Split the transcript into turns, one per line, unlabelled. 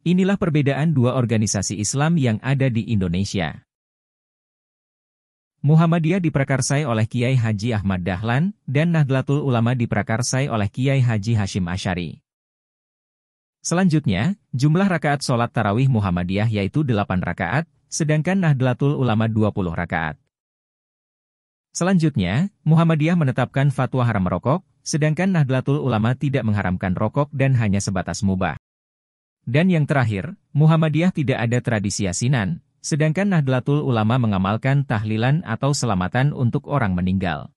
Inilah perbedaan dua organisasi Islam yang ada di Indonesia. Muhammadiyah diprakarsai oleh Kiai Haji Ahmad Dahlan, dan Nahdlatul Ulama diprakarsai oleh Kiai Haji Hashim Ashari. Selanjutnya, jumlah rakaat sholat tarawih Muhammadiyah yaitu 8 rakaat, sedangkan Nahdlatul Ulama 20 rakaat. Selanjutnya, Muhammadiyah menetapkan fatwa haram rokok, sedangkan Nahdlatul Ulama tidak mengharamkan rokok dan hanya sebatas mubah. Dan yang terakhir, Muhammadiyah tidak ada tradisi yasinan, sedangkan Nahdlatul Ulama mengamalkan tahlilan atau selamatan untuk orang meninggal.